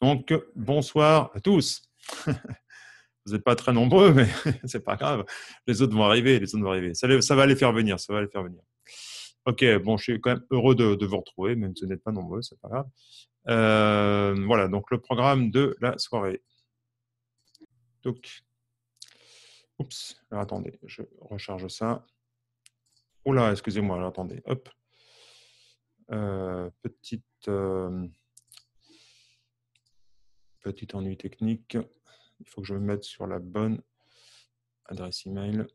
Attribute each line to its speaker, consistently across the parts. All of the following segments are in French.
Speaker 1: Donc, bonsoir à tous. Vous n'êtes pas très nombreux, mais c'est pas grave. Les autres vont arriver, les autres vont arriver. Ça, va les faire venir, ça va les faire venir. Ok, bon, je suis quand même heureux de, vous retrouver, même si vous n'êtes pas nombreux, c'est pas grave. Euh, voilà, donc le programme de la soirée. Donc, oups, attendez, je recharge ça. là, excusez-moi, attendez, hop. Euh, petite. Euh, Petit ennui technique. Il faut que je me mette sur la bonne adresse email.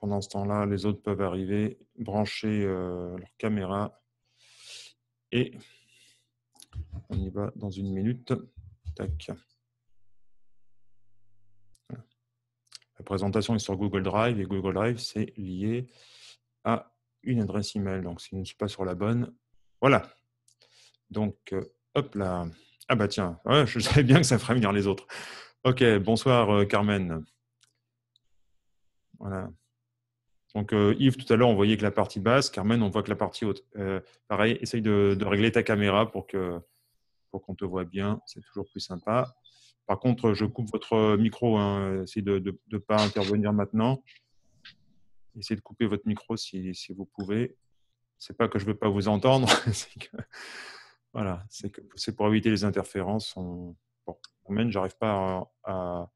Speaker 1: Pendant ce temps-là, les autres peuvent arriver, brancher euh, leur caméra et on y va dans une minute. Tac. La présentation est sur Google Drive et Google Drive, c'est lié à une adresse email. Donc, si je ne suis pas sur la bonne, voilà. Donc, euh, Hop là. Ah bah tiens, je savais bien que ça ferait venir les autres. Ok, bonsoir euh, Carmen. Voilà. Donc euh, Yves, tout à l'heure, on voyait que la partie basse. Carmen, on voit que la partie haute. Euh, pareil, essaye de, régler ta caméra pour que pour qu'on te voit bien. C'est toujours plus sympa. Par contre, je coupe votre micro. Hein. Essayez de ne pas intervenir maintenant. Essayez de couper votre micro si, vous pouvez. C'est pas que je veux pas vous entendre. que... Voilà, c'est pour éviter les interférences. On, bon, j'arrive pas à,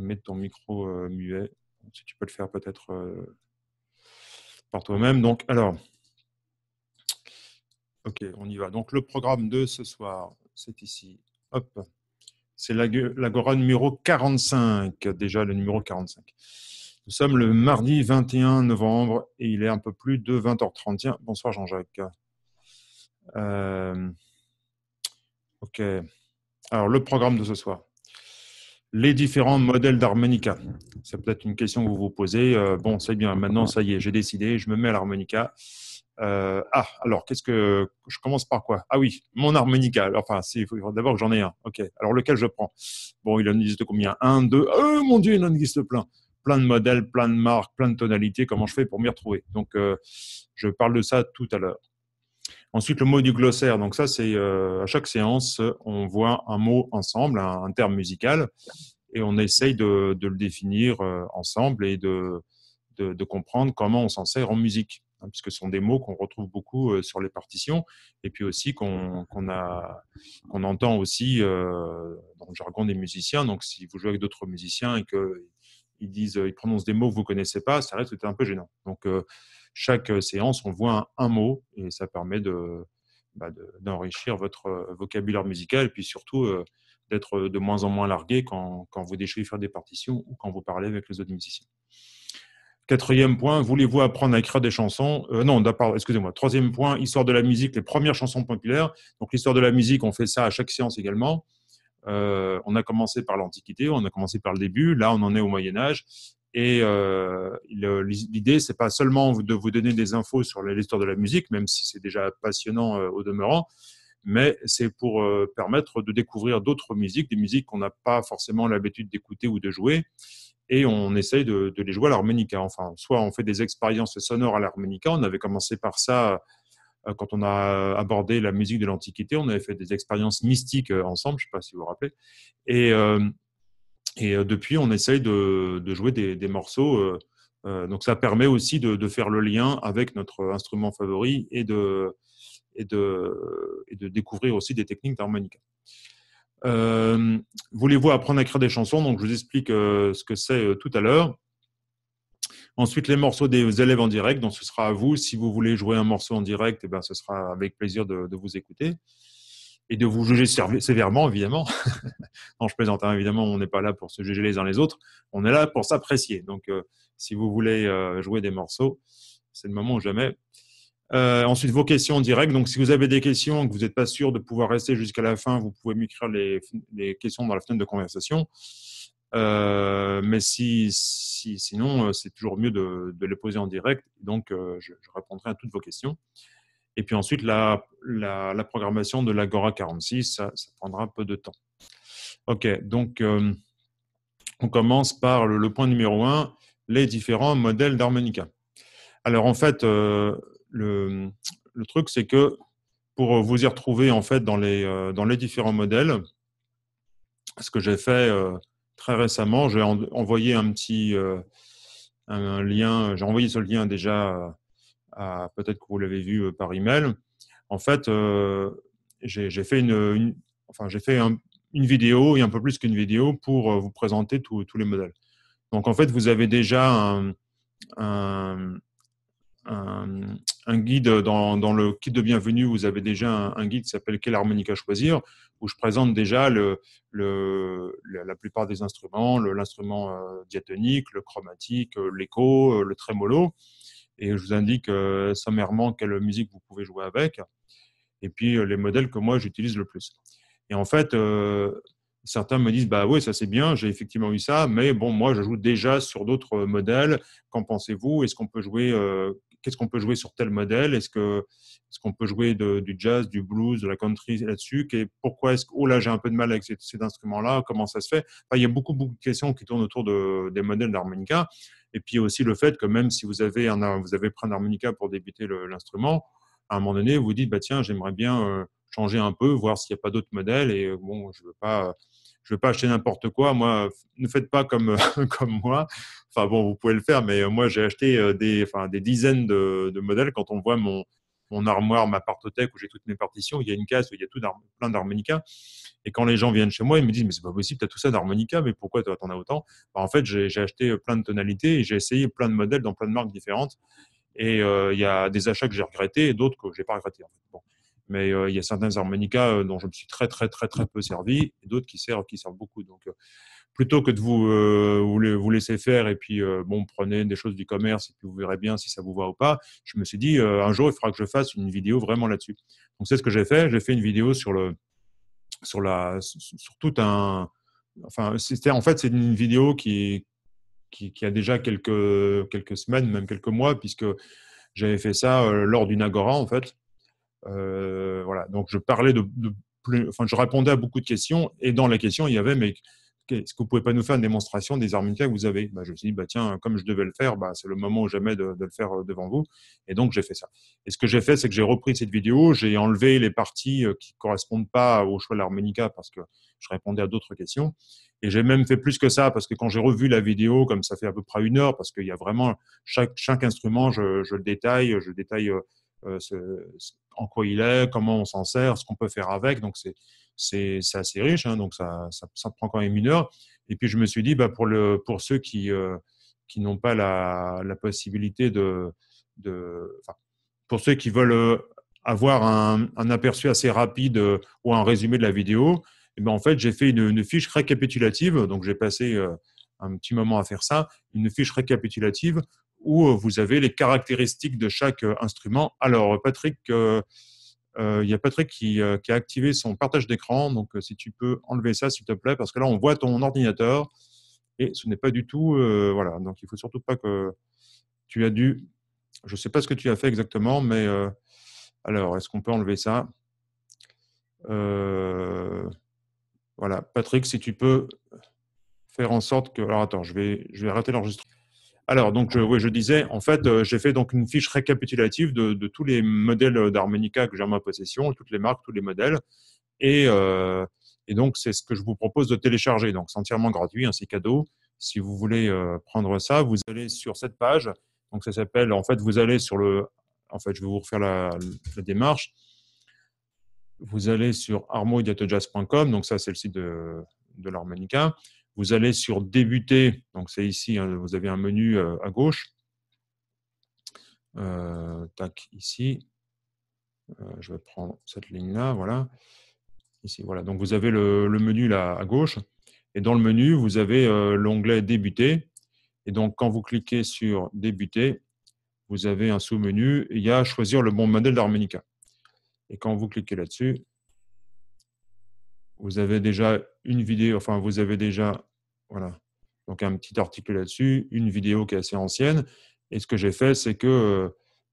Speaker 1: mettre ton micro euh, muet. Si tu peux le faire peut-être euh, par toi-même. Donc, alors, ok, on y va. Donc, le programme de ce soir, c'est ici. Hop, c'est l'Agora numéro 45, déjà le numéro 45. Nous sommes le mardi 21 novembre et il est un peu plus de 20 h 30 Bonsoir Jean-Jacques. Euh, ok. Alors, le programme de ce soir. Les différents modèles d'harmonica. C'est peut-être une question que vous vous posez. Euh, bon, c'est bien, maintenant, ça y est, j'ai décidé, je me mets à l'harmonica. Euh, ah, alors, qu'est-ce que. Je commence par quoi Ah oui, mon harmonica. Enfin, il faut d'abord que j'en ai un. Ok, alors lequel je prends Bon, il en existe combien Un, deux. Oh mon Dieu, il en existe plein plein de modèles, plein de marques, plein de tonalités, comment je fais pour m'y retrouver. Donc, je parle de ça tout à l'heure. Ensuite, le mot du glossaire. Donc ça, c'est euh, à chaque séance, on voit un mot ensemble, un, terme musical, et on essaye de, le définir euh, ensemble et de, de, comprendre comment on s'en sert en musique, hein, puisque ce sont des mots qu'on retrouve beaucoup euh, sur les partitions, et puis aussi qu'on a qu'on entend aussi dans le jargon des musiciens. Donc si vous jouez avec d'autres musiciens et que ils disent, euh, ils prononcent des mots que vous connaissez pas, ça reste un peu gênant. Donc euh, chaque euh, séance, on voit un, mot et ça permet de, bah, d'enrichir votre vocabulaire musical, et puis surtout d'être de moins en moins largué quand, vous déchirez faire des partitions ou quand vous parlez avec les autres musiciens. Quatrième point, voulez-vous apprendre à écrire des chansons Non, excusez-moi. Troisième point, histoire de la musique, les premières chansons populaires. Donc l'histoire de la musique, on fait ça à chaque séance également. Euh, on a commencé par l'Antiquité, on a commencé par le début, là on en est au Moyen Âge. Et euh, l'idée, c'est pas seulement de vous donner des infos sur l'histoire de la musique, même si c'est déjà passionnant euh, au demeurant, mais c'est pour euh, permettre de découvrir d'autres musiques, des musiques qu'on n'a pas forcément l'habitude d'écouter ou de jouer. Et on essaye de, de les jouer à l'harmonica. Enfin, soit on fait des expériences sonores à l'harmonica. On avait commencé par ça euh, quand on a euh, abordé la musique de l'Antiquité, on avait fait des expériences mystiques euh, ensemble, je ne sais pas si vous vous rappelez. Et, depuis, on essaye de, jouer des, morceaux. donc ça permet aussi de, faire le lien avec notre instrument favori et de, et de, découvrir aussi des techniques d'harmonica. Voulez-vous apprendre à écrire des chansons Donc je vous explique ce que c'est tout à l'heure. Ensuite, les morceaux des élèves en direct, donc ce sera à vous. Si vous voulez jouer un morceau en direct, eh bien, ce sera avec plaisir de, vous écouter et de vous juger sévèrement, évidemment. non, je plaisante, hein. évidemment, on n'est pas là pour se juger les uns les autres, on est là pour s'apprécier. Donc, euh, si vous voulez euh, jouer des morceaux, c'est le moment ou jamais. Euh, ensuite, vos questions en direct. Donc, si vous avez des questions que vous n'êtes pas sûr de pouvoir rester jusqu'à la fin, vous pouvez m'écrire les, questions dans la fenêtre de conversation. Euh, mais si, si sinon, euh, c'est toujours mieux de, de, les poser en direct. Donc, euh, je, répondrai à toutes vos questions. Et puis ensuite, la, la, programmation de l'Agora 46, ça, prendra un peu de temps. OK, donc on commence par le, point numéro 1, les différents modèles d'harmonica. Alors en fait, le, le, truc, c'est que pour vous y retrouver en fait dans les, dans les différents modèles, ce que j'ai fait très récemment, j'ai envoyé un petit euh, un lien, j'ai envoyé ce lien déjà euh, à, peut-être que vous l'avez vu euh, par email. En fait, j'ai fait une, enfin fait une vidéo et un peu plus qu'une vidéo pour vous présenter tous les modèles. Donc en fait, vous avez déjà un un, guide dans, le kit de bienvenue. Vous avez déjà un, guide qui s'appelle Quelle harmonique à choisir, où je présente déjà le, le, la plupart des instruments, l'instrument euh, diatonique, le chromatique, euh, l'écho, euh, le tremolo Et je vous indique sommairement quelle musique vous pouvez jouer avec. Et puis les modèles que moi j'utilise le plus. Et en fait, certains me disent bah oui ça c'est bien j'ai effectivement eu ça mais bon moi je joue déjà sur d'autres modèles qu'en pensez-vous est-ce qu'on peut jouer euh, qu'est-ce qu'on peut jouer sur tel modèle Est-ce que ce qu'on peut jouer du jazz, du blues, de la country là-dessus Pourquoi est-ce que oh là j'ai un peu de mal avec cet, cet instrument-là Comment ça se fait Il y a beaucoup beaucoup de questions qui tournent autour de, des modèles d'harmonica. Et puis aussi le fait que même si vous avez un, vous avez pris un harmonica pour débuter l'instrument, à un moment donné vous dites bah tiens j'aimerais bien euh, changer un peu, voir s'il n'y a pas d'autres modèles. Et euh, bon je veux pas je ne vais pas acheter n'importe quoi. Moi, ne faites pas comme, comme moi. Enfin bon, vous pouvez le faire, mais euh, moi, j'ai acheté euh, des, enfin, des dizaines de, modèles. Quand on voit mon, mon armoire, ma partothèque, où j'ai toutes mes partitions, il y a une case où il y a tout plein d'harmonicas. Et quand les gens viennent chez moi, ils me disent, mais c'est pas possible, tu as tout ça d'harmonica, mais pourquoi tu en as autant bah, En fait, j'ai acheté euh, plein de tonalités et j'ai essayé plein de modèles dans plein de marques différentes. Et il y a des achats que j'ai regrettés et d'autres que j'ai pas regrettés. bon. Mais euh, il y a certains harmonicas euh, dont je me suis très, très, très, très peu servi, et d'autres qui servent, qui servent beaucoup. Donc, euh, plutôt que de vous, vous, laisser faire et puis bon, prenez des choses du commerce et puis vous verrez bien si ça vous va ou pas, je me suis dit un jour il faudra que je fasse une vidéo vraiment là-dessus. Donc c'est ce que j'ai fait. J'ai fait une vidéo sur le sur la sur tout un enfin c'était en fait c'est une vidéo qui, qui, qui a déjà quelques quelques semaines même quelques mois puisque j'avais fait ça lors d'une agora en fait euh, voilà. Donc, je parlais de, plus, enfin, je répondais à beaucoup de questions et dans la question, il y avait, mais est-ce que vous pouvez pas nous faire une démonstration des harmonicas que vous avez bah, Je me suis dit, bah, tiens, comme je devais le faire, bah, c'est le moment ou jamais de, le faire euh, devant vous. Et donc, j'ai fait ça. Et ce que j'ai fait, c'est que j'ai repris cette vidéo, j'ai enlevé les parties euh, qui correspondent pas au choix de l'harmonica parce que je répondais à d'autres questions. Et j'ai même fait plus que ça parce que quand j'ai revu la vidéo, comme ça fait à peu près une heure, parce qu'il y a vraiment chaque, instrument, je, je le détaille, je détaille euh, en quoi il est, comment on s'en sert, ce qu'on peut faire avec. Donc, c'est assez riche. Hein. donc, ça, ça, prend quand même une heure. Et puis, je me suis dit, bah, pour, le, pour ceux qui, euh, qui n'ont pas la, la, possibilité de. de pour ceux qui veulent euh, avoir un, un, aperçu assez rapide ou un résumé de la vidéo, eh ben, en fait, j'ai fait une, fiche récapitulative. Donc, j'ai passé. un petit moment à faire ça, une fiche récapitulative où euh, vous avez les caractéristiques de chaque euh, instrument. Alors, euh, Patrick, il y a Patrick qui, a activé son partage d'écran. Donc, si tu peux enlever ça, s'il te plaît, parce que là, on voit ton ordinateur et ce n'est pas du tout. voilà. Donc, il ne faut surtout pas que tu as dû. Je ne sais pas ce que tu as fait exactement, mais alors, est-ce qu'on peut enlever ça voilà, Patrick, si tu peux faire en sorte que. Alors attends, je vais, je vais arrêter l'enregistrement. Alors, donc, je, je disais, en fait, euh, j'ai fait donc une fiche récapitulative de, tous les modèles d'harmonica que j'ai en ma possession, toutes les marques, tous les modèles. Et, euh, donc, c'est ce que je vous propose de télécharger. Donc, c'est entièrement gratuit, ainsi hein, cadeau. Si vous voulez euh, prendre ça, vous allez sur cette page. Donc, ça s'appelle, en fait, vous allez sur le. En fait, je vais vous refaire la, démarche. Vous allez sur armoidiatojazz.com. Donc, ça, c'est le site de, de l'harmonica. Vous allez sur débuter, donc c'est ici, hein, vous avez un menu euh, à gauche. Euh, tac, ici. Euh, je vais prendre cette ligne-là, voilà. Ici, voilà. Donc vous avez le, menu là à gauche. Et dans le menu, vous avez l'onglet débuter. Et donc quand vous cliquez sur débuter, vous avez un sous-menu. Il y a choisir le bon modèle d'harmonica. Et quand vous cliquez là-dessus, vous avez déjà une vidéo, enfin, vous avez déjà, voilà, donc un petit article là-dessus, une vidéo qui est assez ancienne. Et ce que j'ai fait, c'est que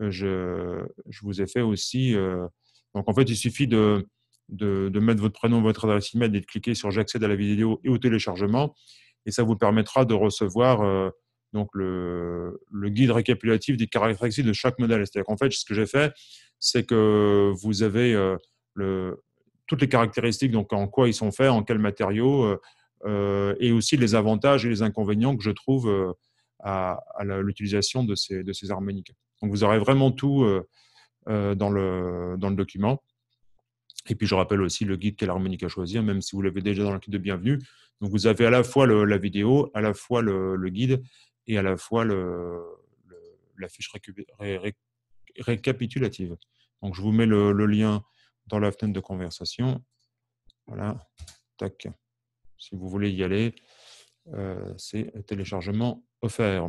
Speaker 1: euh, je, je, vous ai fait aussi. Euh, donc, en fait, il suffit de, de, mettre votre prénom, votre adresse email et de cliquer sur J'accède à la vidéo et au téléchargement. Et ça vous permettra de recevoir euh, donc le, le, guide récapitulatif des caractéristiques de chaque modèle. C'est-à-dire qu'en fait, ce que j'ai fait, c'est que vous avez le, toutes les caractéristiques, donc en quoi ils sont faits, en quels matériaux, euh, euh, et aussi les avantages et les inconvénients que je trouve euh, à, l'utilisation de ces, de ces harmoniques. Donc vous aurez vraiment tout dans, le, dans le document. Et puis je rappelle aussi le guide quelle harmonique à choisir, même si vous l'avez déjà dans le kit de bienvenue. Donc vous avez à la fois la vidéo, à la fois le, guide et à la fois le, la fiche récapitulative. Donc je vous mets le, lien dans la fenêtre de conversation. Voilà, tac. Si vous voulez y aller, euh, c'est téléchargement offert.